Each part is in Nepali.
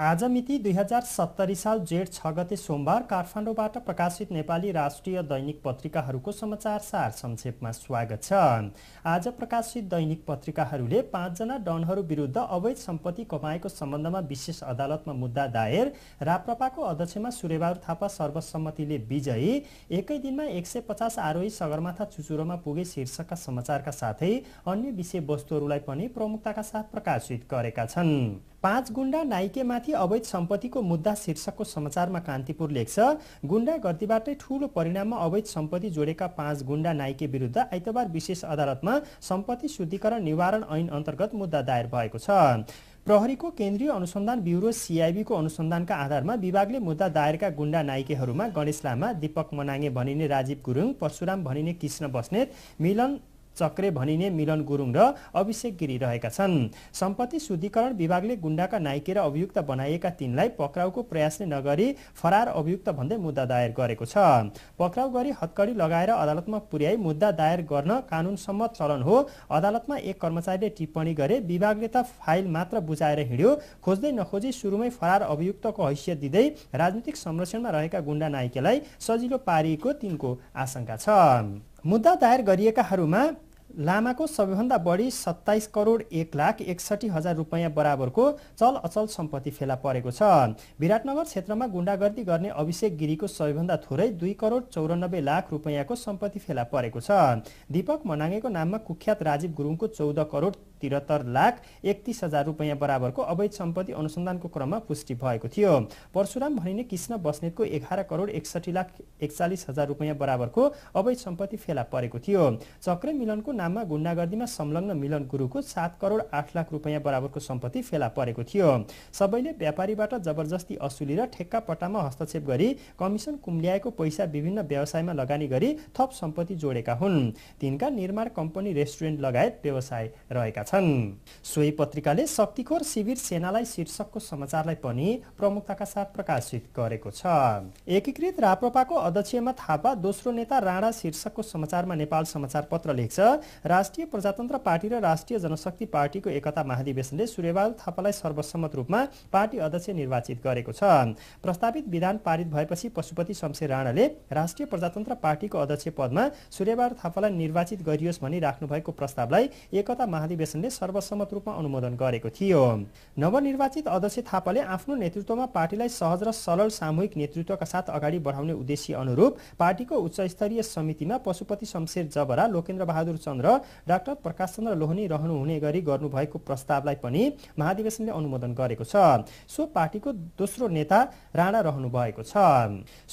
आज मिति दुई हजार सत्तरी साल जेठ छ गते सोमबार काठमाडौँबाट प्रकाशित नेपाली राष्ट्रिय दैनिक पत्रिकाहरूको समाचार सार संक्षेपमा स्वागत छ आज प्रकाशित दैनिक पत्रिकाहरूले पाँचजना डनहरू विरुद्ध अवैध सम्पत्ति कमाएको सम्बन्धमा विशेष अदालतमा मुद्दा दायर राप्रपाको अध्यक्षमा सूर्यबहादुर थापा सर्वसम्मतिले विजयी एकै दिनमा एक सय पचास आरोही सगरमाथा चुचुरोमा पुगे शीर्षकका समाचारका साथै अन्य विषयवस्तुहरूलाई पनि प्रमुखताका साथ प्रकाशित गरेका छन् पाँच गुण्डा नाइकेमाथि अवैध सम्पत्तिको मुद्दा शीर्षकको समाचारमा कान्तिपुर लेख्छ गुण्डा गर्दीबाटै ठूलो परिणाममा अवैध सम्पत्ति जोडेका पाँच गुण्डा नाइके विरुद्ध आइतबार विशेष अदालतमा सम्पत्ति शुद्धिकरण निवारण ऐन अन्तर्गत मुद्दा दायर भएको छ प्रहरीको केन्द्रीय अनुसन्धान ब्युरो सिआइबीको अनुसन्धानका आधारमा विभागले मुद्दा दायरका गुण्डा नाइकेहरूमा गणेश लामा दीपक मनाङे भनिने राजीव गुरुङ परशुराम भनिने कृष्ण बस्नेत मिलन चक्रे भनिने मिलन गुरुङ र अभिषेक गिरी रहेका छन् सम्पत्ति शुद्धिकरण विभागले गुण्डाका नाइके र अभियुक्त बनाइएका तिनलाई पक्राउको प्रयास नै नगरी फरार अभियुक्त भन्दै मुद्दा दायर गरेको छ पक्राउ गरी हत्कडी लगाएर अदालतमा पुर्याई मुद्दा दायर गर्न कानुनसम्म चलन हो अदालतमा एक कर्मचारीले टिप्पणी गरे विभागले त फाइल मात्र बुझाएर हिँड्यो खोज्दै नखोजी सुरुमै फरार अभियुक्तको हैसियत दिँदै राजनीतिक संरक्षणमा रहेका गुण्डा नाइकेलाई सजिलो पारिएको तिनको आशंका छ मुद्दा दायर गरिएकाहरूमा लामाको सबैभन्दा बढी सत्ताइस करोड एक लाख एकसठी हजार रुपियाँ बराबरको चल अचल सम्पत्ति फेला परेको छ विराटनगर क्षेत्रमा गुण्डागर्दी गर्ने अभिषेक गिरीको सबैभन्दा थोरै दुई करोड चौरानब्बे लाख रुपियाँको सम्पत्ति फेला परेको छ दीपक मनाङेको नाममा कुख्यात राजीव गुरुङको चौध करोड त्रिहत्तर लाख एकतिस हजार रुपियाँ बराबरको अवैध सम्पत्ति अनुसन्धानको क्रममा पुष्टि भएको थियो परशुराम भनिने कृष्ण बस्नेतको एघार करोड एकसठी लाख एकचालिस हजार रुपियाँ बराबरको अवैध सम्पत्ति फेला परेको थियो चक्रे मिलनको नाममा गुण्डागर्दीमा संलग्न मिलन गुरुको सात करोड आठ लाख रुपियाँ बराबरको सम्पत्ति फेला परेको थियो सबैले व्यापारीबाट जबरजस्ती असुली र ठेक्का पट्टामा हस्तक्षेप गरी कमिसन कुम्ल्याएको पैसा विभिन्न व्यवसायमा लगानी गरी थप सम्पत्ति जोडेका हुन् तिनका निर्माण कम्पनी रेस्टुरेन्ट लगायत व्यवसाय रहेका छन् छन् सोही पत्रिकाले शक्तिखोर शिविर सेनालाई शीर्षकको समाचारलाई पनि प्रमुखताका साथ प्रकाशित गरेको छ एकीकृत राप्रपाको अध्यक्षमा थापा दोस्रो नेता राणा शीर्षकको समाचारमा नेपाल समाचार पत्र लेख्छ राष्ट्रिय प्रजातन्त्र पार्टी र राष्ट्रिय जनशक्ति पार्टीको एकता महाधिवेशनले सूर्यबहादुर थापालाई सर्वसम्मत रूपमा पार्टी अध्यक्ष निर्वाचित गरेको छ प्रस्तावित विधान पारित भएपछि पशुपति शमशेर राणाले राष्ट्रिय प्रजातन्त्र पार्टीको अध्यक्ष पदमा सूर्यबहादुर थापालाई निर्वाचित गरियोस् भनी राख्नु भएको प्रस्तावलाई एकता महाधिवेशन गठबन्धनले सर्वसम्मत रूपमा अनुमोदन गरेको थियो नवनिर्वाचित अध्यक्ष थापाले आफ्नो नेतृत्वमा पार्टीलाई सहज र सरल सामूहिक नेतृत्वका साथ अगाडि बढाउने उद्देश्य अनुरूप पार्टीको उच्चस्तरीय समितिमा पशुपति शमशेर जबरा लोकेन्द्र बहादुर चन्द्र डाक्टर प्रकाश चन्द्र लोहनी रहनुहुने गरी गर्नुभएको प्रस्तावलाई पनि महाधिवेशनले अनुमोदन गरेको छ सो पार्टीको दोस्रो नेता राणा रहनु भएको छ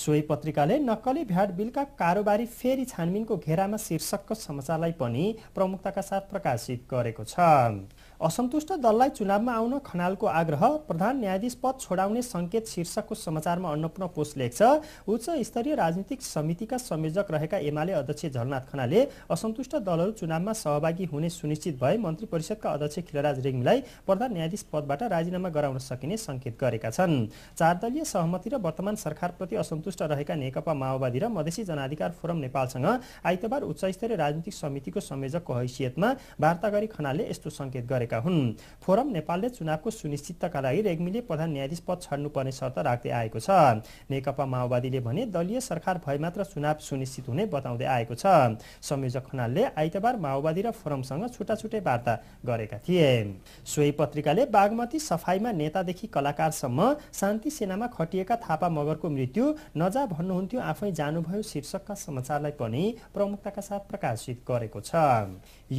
सोही पत्रिकाले नक्कली भ्याट बिलका कारोबारी फेरि छानबिनको घेरामा शीर्षकको समाचारलाई पनि प्रमुखताका साथ प्रकाशित गरेको छ 참 असन्तुष्ट दललाई चुनावमा आउन खनालको आग्रह प्रधान न्यायाधीश पद छोडाउने संकेत शीर्षकको समाचारमा अन्नपूर्ण पोस्ट लेख्छ उच्च स्तरीय राजनीतिक समितिका संयोजक रहेका एमाले अध्यक्ष झलनाथ खनालले असन्तुष्ट दलहरू चुनावमा सहभागी हुने सुनिश्चित भए मन्त्री परिषदका अध्यक्ष खिलराज रेग्मीलाई प्रधान न्यायाधीश पदबाट राजीनामा गराउन सकिने संकेत गरेका छन् चारदलीय सहमति र वर्तमान सरकारप्रति असन्तुष्ट रहेका नेकपा माओवादी र मधेसी जनाधिकार फोरम नेपालसँग आइतबार उच्च स्तरीय राजनीतिक समितिको संयोजकको हैसियतमा वार्ता गरी खनालले यस्तो सङ्केत गरे गरेका हुन् फोरम नेपालले चुनावको सुनिश्चितताका लागि रेग्मीले प्रधान न्यायाधीश पद छाड्नुपर्ने शर्त राख्दै आएको छ नेकपा माओवादीले भने दलीय सरकार भए मात्र चुनाव सुनिश्चित हुने बताउँदै आएको छ संयोजक खनालले आइतबार माओवादी र फोरमसँग छुट्टा छुट्टै वार्ता गरेका थिए सोही पत्रिकाले बागमती सफाईमा नेतादेखि कलाकारसम्म शान्ति सेनामा खटिएका थापा मगरको मृत्यु नजा भन्नुहुन्थ्यो आफै जानुभयो शीर्षकका समाचारलाई पनि प्रमुखताका साथ प्रकाशित गरेको छ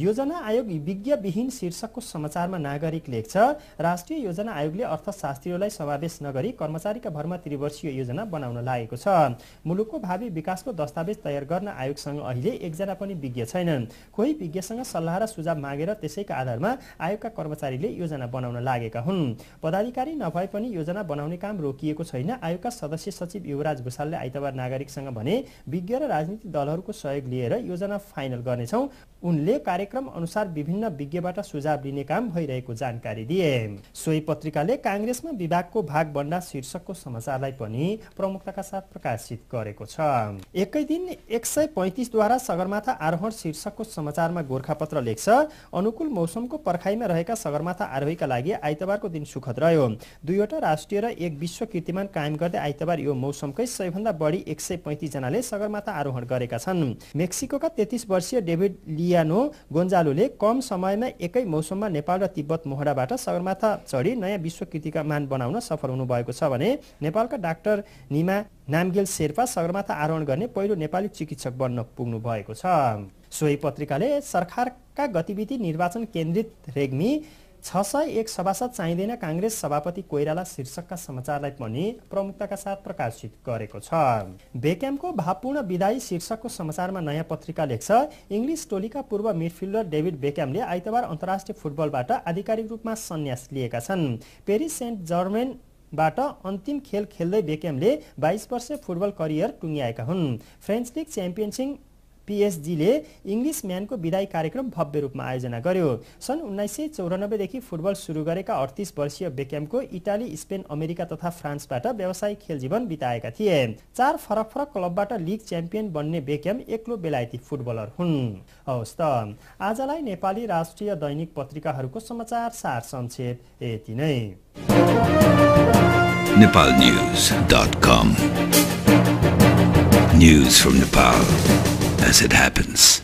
योजना आयोग विज्ञविहीन शीर्षकको समाचारमा नागरिक लेख्छ राष्ट्रिय योजना आयोगले अर्थशास्त्रीहरूलाई समावेश नगरी कर्मचारीका भरमा त्रिवर्षीय योजना बनाउन लागेको छ मुलुकको भावी विकासको दस्तावेज तयार गर्न आयोगसँग अहिले एकजना पनि विज्ञ छैनन् कोही विज्ञसँग सल्लाह र सुझाव मागेर त्यसैका आधारमा आयोगका कर्मचारीले योजना बनाउन लागेका हुन् पदाधिकारी नभए पनि योजना बनाउने काम रोकिएको छैन आयोगका सदस्य सचिव युवराज भूषालले आइतबार नागरिकसँग भने विज्ञ र राजनीतिक दलहरूको सहयोग लिएर योजना फाइनल गर्नेछौँ उनले कार्यक्रम अनुसार विभिन्न विज्ञबाट सुझाव लिने काम भइरहेको जानकारी दिए सोही पत्रिकाले काङ्ग्रेसमा विभागको भाग बन्दा शीर्षकको समाचारलाई पनि प्रमुखताका साथ प्रकाशित गरेको छ एकै दिन एक सय पैँतिसद्वारा सगरमाथा आरोहण शीर्षकको समाचारमा गोर्खापत्र लेख्छ अनुकूल मौसमको पर्खाइमा रहेका सगरमाथा आरोहीका लागि आइतबारको दिन सुखद रह्यो दुईवटा राष्ट्रिय र एक विश्व कीर्तिमान कायम गर्दै आइतबार यो मौसमकै सबैभन्दा बढी एक सय पैँतिसजनाले सगरमाथा आरोहण गरेका छन् मेक्सिकोका तेत्तिस वर्षीय डेभिड लियानो गोन्जालोले कम समयमा एकै मौसममा नेपाल र तिब्बत मोहराबाट सगरमाथा चढी नयाँ कृतिका मान बनाउन सफल भएको छ भने नेपालका डाक्टर निमा नामगेल शेर्पा सगरमाथा आरोहण गर्ने पहिलो नेपाली चिकित्सक बन्न पुग्नु भएको छ सोही पत्रिकाले सरकारका गतिविधि निर्वाचन केन्द्रित रेग्मी छ सय एक सभासद चाहिँदैन काङ्ग्रेस सभापति कोइराला शीर्षकका समाचारलाई पनि प्रमुखताका साथ प्रकाशित गरेको छ बेक्यामको भावपूर्ण विदायी शीर्षकको समाचारमा नयाँ पत्रिका लेख्छ इङ्ग्लिस टोलीका पूर्व मिडफिल्डर डेभिड बेक्यामले आइतबार अन्तर्राष्ट्रिय फुटबलबाट आधिकारिक रूपमा सन्यास लिएका छन् पेरिस सेन्ट जर्मेन बाट अन्तिम खेल खेल्दै बेक्यामले बाइस वर्ष फुटबल करियर टुङ्ग्याएका हुन् फ्रेन्च लिग च्याम्पियनसिङ पिएचडीले इङ्ग्लिस म्यानको विदाई कार्यक्रम भव्य रूपमा आयोजना गर्यो सन् उन्नाइस सय चौरानब्बेदेखि फुटबल सुरु गरेका अडतिस वर्षीय बेक्यामको इटाली स्पेन अमेरिका तथा फ्रान्सबाट व्यवसायिक खेल जीवन बिताएका थिए चार फरक फरक क्लबबाट लिग च्याम्पियन बन्ने बेक्याम एक्लो बेलायती फुटबलर हुन् हवस् त आजलाई नेपाली राष्ट्रिय दैनिक पत्रिकाहरूको समाचार सार संक्षेप यति नै Nepal news dot com as it happens.